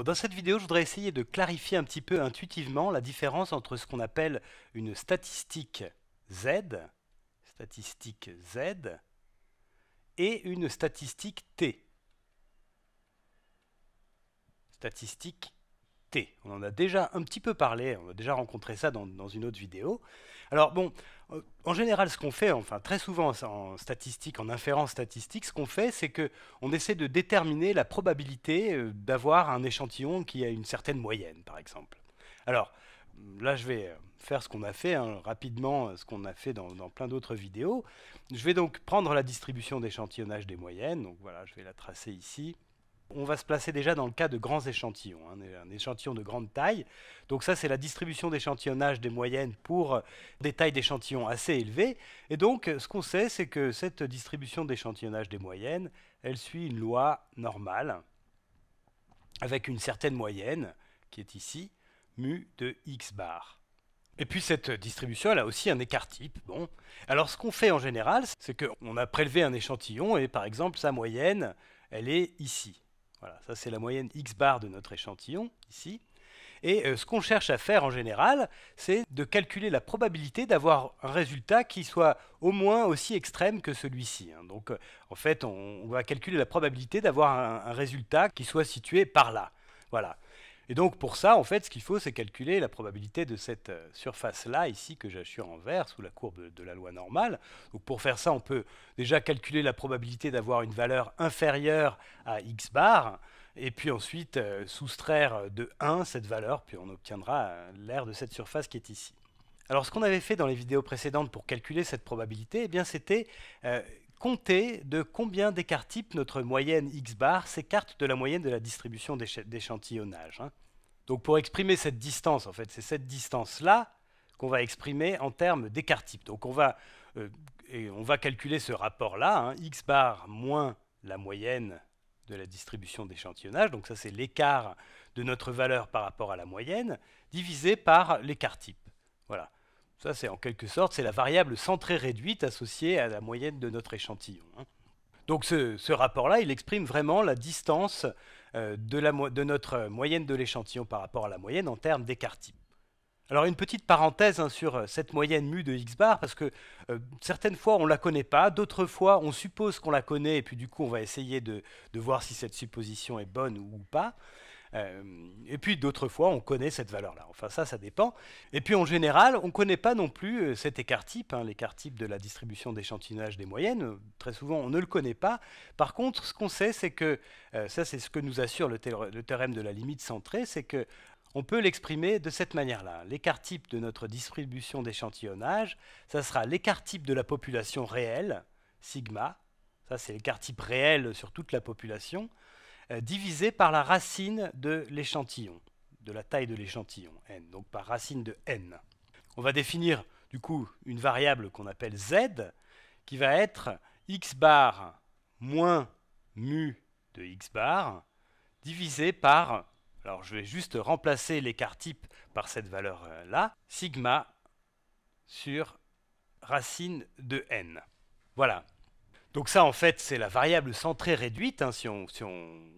dans cette vidéo, je voudrais essayer de clarifier un petit peu intuitivement la différence entre ce qu'on appelle une statistique Z, et une statistique T, statistique on en a déjà un petit peu parlé, on a déjà rencontré ça dans, une autre vidéo. Alors bon, euh, en général, ce qu'on fait, enfin très souvent en statistique, en inférence statistique, ce qu'on fait, c'est qu'on essaie de déterminer la probabilité euh, d'avoir un échantillon qui a une certaine moyenne, par exemple. Alors là, je vais euh, faire ce qu'on a fait hein, rapidement, ce qu'on a fait dans, dans plein d'autres vidéos. Je vais donc prendre la distribution d'échantillonnage des moyennes. Donc voilà, je vais la tracer ici. On va se placer déjà dans le cas de grands échantillons, hein, un échantillon de grande taille. Donc ça, c'est la distribution d'échantillonnage des moyennes pour euh, des tailles d'échantillons assez élevées. Et donc, ce qu'on sait, c'est que cette distribution d'échantillonnage des moyennes, elle suit une loi normale, avec une certaine moyenne, qui est ici, mu de x bar. Et puis cette distribution, elle a aussi un écart type. Bon. Alors ce qu'on fait en général, c'est qu'on a prélevé un échantillon et par exemple sa moyenne, elle est ici. Voilà, ça c'est la moyenne x bar de notre échantillon ici. Et euh, ce qu'on cherche à faire en général, c'est de calculer la probabilité d'avoir un résultat qui soit au moins aussi extrême que celui-ci. Hein. Donc euh, en fait, on, va calculer la probabilité d'avoir un, un résultat qui soit situé par là. Voilà. Et donc pour ça, en fait, ce qu'il faut, c'est calculer la probabilité de cette euh, surface-là, ici, que j'assure en vert, sous la courbe de la loi normale. Donc pour faire ça, on peut déjà calculer la probabilité d'avoir une valeur inférieure à x bar, et puis ensuite euh, soustraire de 1 cette valeur, puis on obtiendra euh, l'aire de cette surface qui est ici. Alors ce qu'on avait fait dans les vidéos précédentes pour calculer cette probabilité, eh bien c'était compter de combien d'écart type notre moyenne x bar s'écarte de la moyenne de la distribution d'échantillonnage. Hein. Donc pour exprimer cette distance, en fait, c'est cette distance-là qu'on va exprimer en termes d'écart type. Donc on va, euh, calculer ce rapport-là, hein, x bar moins la moyenne de la distribution d'échantillonnage, donc ça c'est l'écart de notre valeur par rapport à la moyenne, divisé par l'écart type. Voilà. Ça, c'est en quelque sorte, c'est la variable centrée réduite associée à la moyenne de notre échantillon. Hein. Donc ce, rapport-là, il exprime vraiment la distance euh, de, notre moyenne de l'échantillon par rapport à la moyenne en termes d'écart type. Alors une petite parenthèse hein, sur euh, cette moyenne mu de x bar, parce que euh, certaines fois on ne la connaît pas, d'autres fois on suppose qu'on la connaît, et puis du coup on va essayer de voir si cette supposition est bonne ou pas. Euh, et puis d'autres fois, on connaît cette valeur-là. Enfin, ça, ça dépend. Et puis en général, on ne connaît pas non plus euh, cet écart type, hein, l'écart type de la distribution d'échantillonnage des moyennes. Très souvent, on ne le connaît pas. Par contre, ce qu'on sait, c'est que, euh, ça, c'est ce que nous assure le, théorème de la limite centrée, c'est qu'on peut l'exprimer de cette manière-là. L'écart type de notre distribution d'échantillonnage, ça sera l'écart type de la population réelle, sigma, ça c'est l'écart type réel sur toute la population, euh, divisé par la racine de l'échantillon, de la taille de l'échantillon, n, donc par racine de n. On va définir du coup une variable qu'on appelle z, qui va être x bar moins mu de x bar divisé par, alors je vais juste remplacer l'écart type par cette valeur-là, sigma sur racine de n. Voilà, donc ça, en fait, c'est la variable centrée réduite. Hein, si, on,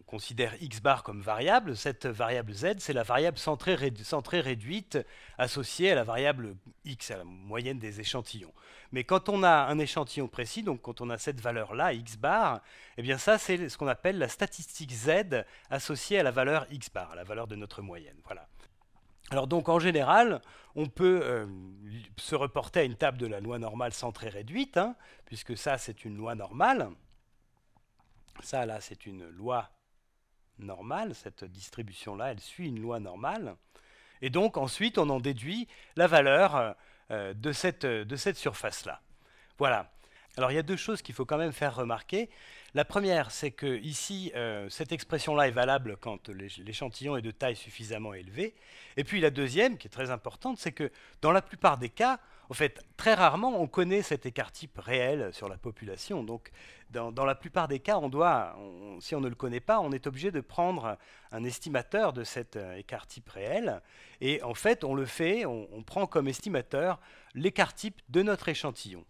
considère x bar comme variable, cette variable z, c'est la variable centrée, centrée, réduite associée à la variable x, à la moyenne des échantillons. Mais quand on a un échantillon précis, donc quand on a cette valeur-là, x bar, eh bien ça, c'est ce qu'on appelle la statistique z associée à la valeur x bar, à la valeur de notre moyenne. Voilà. Alors donc en général, on peut euh, se reporter à une table de la loi normale centrée réduite, hein, puisque ça c'est une loi normale. Ça là c'est une loi normale, cette distribution-là elle suit une loi normale. Et donc ensuite on en déduit la valeur euh, de cette, de cette surface-là. Voilà. Alors il y a deux choses qu'il faut quand même faire remarquer. La première, c'est que ici, euh, cette expression-là est valable quand l'échantillon est de taille suffisamment élevée. Et puis la deuxième, qui est très importante, c'est que dans la plupart des cas, en fait, très rarement, on connaît cet écart-type réel sur la population. Donc, dans, la plupart des cas, on doit, si on ne le connaît pas, on est obligé de prendre un estimateur de cet euh, écart-type réel. Et en fait, on le fait, on prend comme estimateur l'écart-type de notre échantillon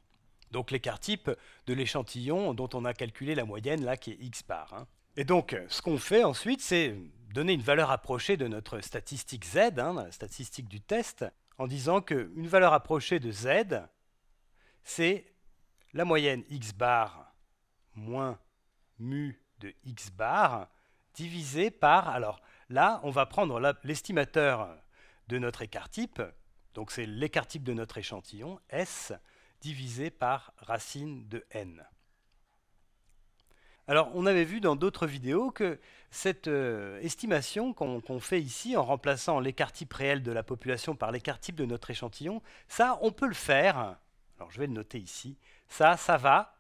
donc l'écart type de l'échantillon dont on a calculé la moyenne, là, qui est x bar. Hein. Et donc, ce qu'on fait ensuite, c'est donner une valeur approchée de notre statistique z, hein, la statistique du test, en disant qu'une valeur approchée de z, c'est la moyenne x bar moins mu de x bar divisé par, alors là, on va prendre l'estimateur de notre écart type, donc c'est l'écart type de notre échantillon, S, divisé par racine de n. Alors on avait vu dans d'autres vidéos que cette euh, estimation qu'on fait ici en remplaçant l'écart type réel de la population par l'écart type de notre échantillon, ça on peut le faire. Alors je vais le noter ici. Ça, ça va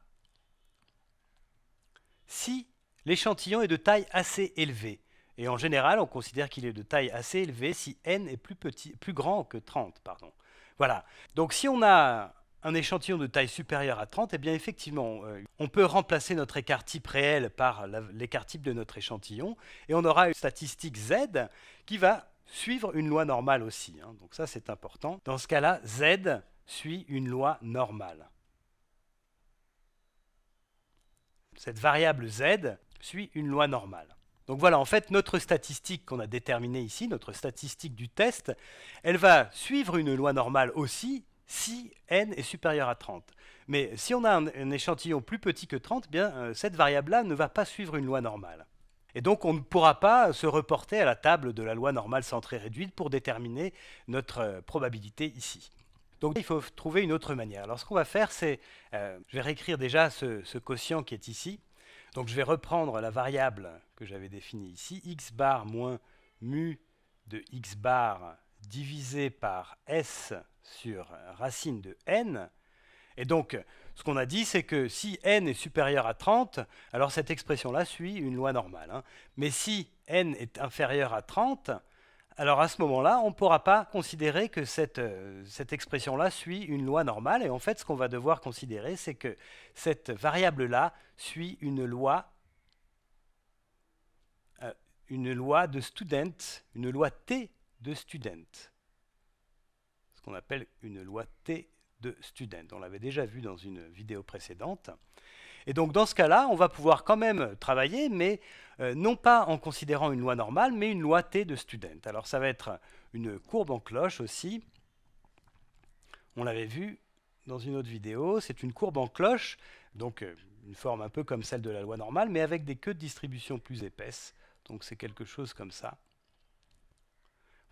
si l'échantillon est de taille assez élevée. Et en général, on considère qu'il est de taille assez élevée si n est plus, petit, plus grand que 30. Pardon. Voilà. Donc si on a un échantillon de taille supérieure à 30, eh bien effectivement, euh, on peut remplacer notre écart type réel par l'écart type de notre échantillon, et on aura une statistique Z qui va suivre une loi normale aussi. Hein. Donc ça, c'est important. Dans ce cas-là, Z suit une loi normale. Cette variable Z suit une loi normale. Donc voilà, en fait, notre statistique qu'on a déterminée ici, notre statistique du test, elle va suivre une loi normale aussi, si n est supérieur à 30. Mais si on a un, échantillon plus petit que 30, bien, euh, cette variable-là ne va pas suivre une loi normale. Et donc on ne pourra pas se reporter à la table de la loi normale centrée réduite pour déterminer notre euh, probabilité ici. Donc il faut trouver une autre manière. Alors ce qu'on va faire, c'est, euh, je vais réécrire déjà ce, ce, quotient qui est ici. Donc je vais reprendre la variable que j'avais définie ici, x bar moins mu de x bar divisé par S sur racine de n. Et donc, ce qu'on a dit, c'est que si n est supérieur à 30, alors cette expression-là suit une loi normale. Hein. Mais si n est inférieur à 30, alors à ce moment-là, on ne pourra pas considérer que cette, euh, cette expression-là suit une loi normale. Et en fait, ce qu'on va devoir considérer, c'est que cette variable-là suit une loi, euh, une loi de student, une loi t de Student, ce qu'on appelle une loi T de Student. On l'avait déjà vu dans une vidéo précédente. Et donc dans ce cas-là, on va pouvoir quand même travailler, mais euh, non pas en considérant une loi normale, mais une loi T de Student. Alors ça va être une courbe en cloche aussi. On l'avait vu dans une autre vidéo, c'est une courbe en cloche, donc euh, une forme un peu comme celle de la loi normale, mais avec des queues de distribution plus épaisses. Donc c'est quelque chose comme ça.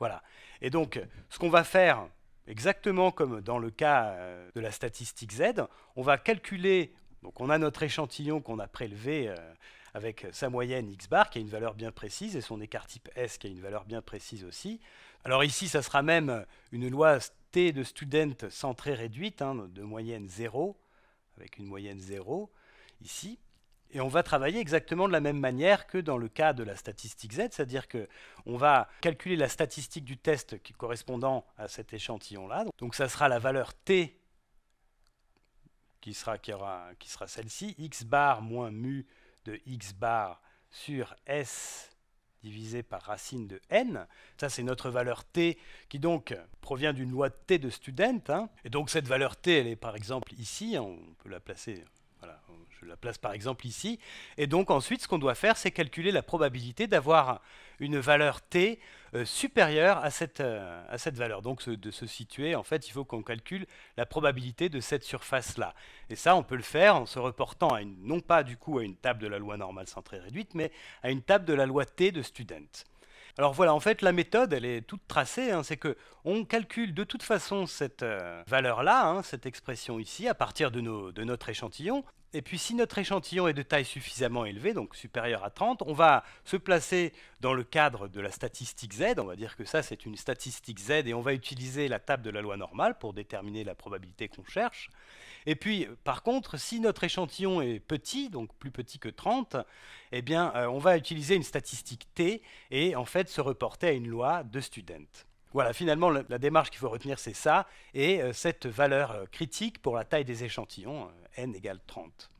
Voilà. Et donc, ce qu'on va faire, exactement comme dans le cas euh, de la statistique Z, on va calculer, donc on a notre échantillon qu'on a prélevé euh, avec sa moyenne x bar qui a une valeur bien précise et son écart type S qui a une valeur bien précise aussi. Alors ici, ça sera même une loi T de student centrée réduite, hein, de moyenne 0, avec une moyenne 0 ici. Et on va travailler exactement de la même manière que dans le cas de la statistique Z, c'est-à-dire que on va calculer la statistique du test qui correspondant à cet échantillon-là. Donc ça sera la valeur T qui sera, qui sera celle-ci, x bar moins mu de x bar sur S divisé par racine de n. Ça, c'est notre valeur t qui donc provient d'une loi de t de student. Hein. Et donc cette valeur t, elle est par exemple ici, hein, on peut la placer je la place par exemple ici. Et donc ensuite, ce qu'on doit faire, c'est calculer la probabilité d'avoir une valeur t euh, supérieure euh, à cette, valeur. Donc de se situer, en fait, il faut qu'on calcule la probabilité de cette surface-là. Et ça, on peut le faire en se reportant à une, non pas du coup à une table de la loi normale centrée réduite, mais à une table de la loi t de Student. Alors voilà, en fait, la méthode, elle est toute tracée. Hein. c'est que on calcule de toute façon cette euh, valeur-là, hein, cette expression ici, à partir de, nos, de notre échantillon. Et puis si notre échantillon est de taille suffisamment élevée, donc supérieure à 30, on va se placer dans le cadre de la statistique Z, on va dire que ça c'est une statistique Z, et on va utiliser la table de la loi normale pour déterminer la probabilité qu'on cherche. Et puis par contre, si notre échantillon est petit, donc plus petit que 30, eh bien euh, on va utiliser une statistique T et en fait se reporter à une loi de Student. Voilà, finalement, la, démarche qu'il faut retenir, c'est ça, et euh, cette valeur euh, critique pour la taille des échantillons, euh, n égale 30.